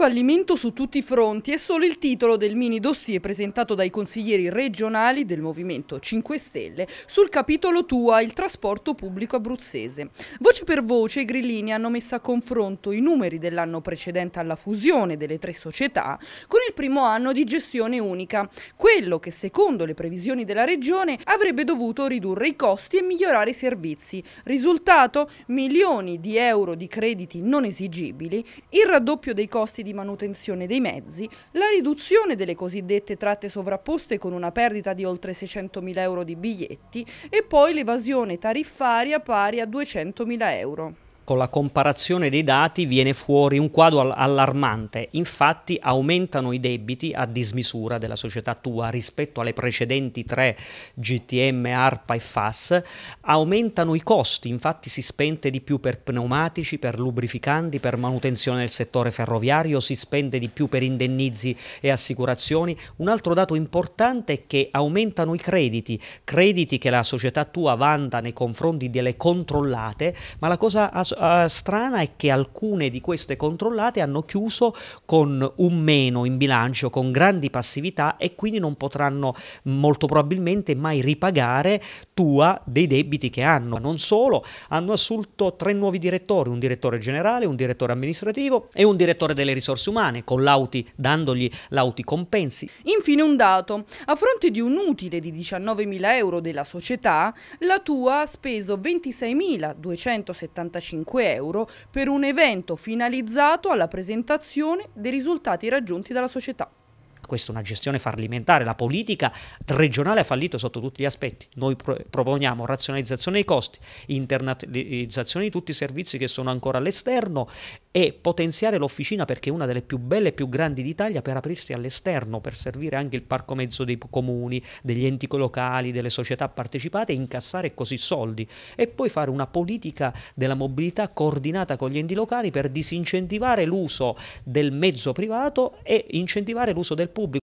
fallimento su tutti i fronti è solo il titolo del mini dossier presentato dai consiglieri regionali del Movimento 5 Stelle sul capitolo Tua, il trasporto pubblico abruzzese. Voce per voce i grillini hanno messo a confronto i numeri dell'anno precedente alla fusione delle tre società con il primo anno di gestione unica, quello che secondo le previsioni della regione avrebbe dovuto ridurre i costi e migliorare i servizi. Risultato? Milioni di euro di crediti non esigibili, il raddoppio dei costi di di manutenzione dei mezzi, la riduzione delle cosiddette tratte sovrapposte con una perdita di oltre 600.000 euro di biglietti e poi l'evasione tariffaria pari a 200.000 euro con la comparazione dei dati viene fuori un quadro allarmante, infatti aumentano i debiti a dismisura della società tua rispetto alle precedenti tre GTM, ARPA e FAS, aumentano i costi, infatti si spende di più per pneumatici, per lubrificanti, per manutenzione del settore ferroviario, si spende di più per indennizi e assicurazioni. Un altro dato importante è che aumentano i crediti, crediti che la società tua vanta nei confronti delle controllate, ma la cosa as- uh, strana è che alcune di queste controllate hanno chiuso con un meno in bilancio, con grandi passività e quindi non potranno molto probabilmente mai ripagare tua dei debiti che hanno. Non solo, hanno assunto tre nuovi direttori, un direttore generale, un direttore amministrativo e un direttore delle risorse umane, con l'auti, dandogli lauti compensi. Infine un dato, a fronte di un utile di 19.000 euro della società, la tua ha speso 26.275 5 euro per un evento finalizzato alla presentazione dei risultati raggiunti dalla società questa è una gestione fallimentare, la politica regionale ha fallito sotto tutti gli aspetti. Noi pro proponiamo razionalizzazione dei costi, internalizzazione di tutti i servizi che sono ancora all'esterno e potenziare l'officina perché è una delle più belle e più grandi d'Italia per aprirsi all'esterno, per servire anche il parco mezzo dei comuni, degli enti locali, delle società partecipate e incassare così soldi e poi fare una politica della mobilità coordinata con gli enti locali per disincentivare l'uso del mezzo privato e incentivare l'uso del pubblico.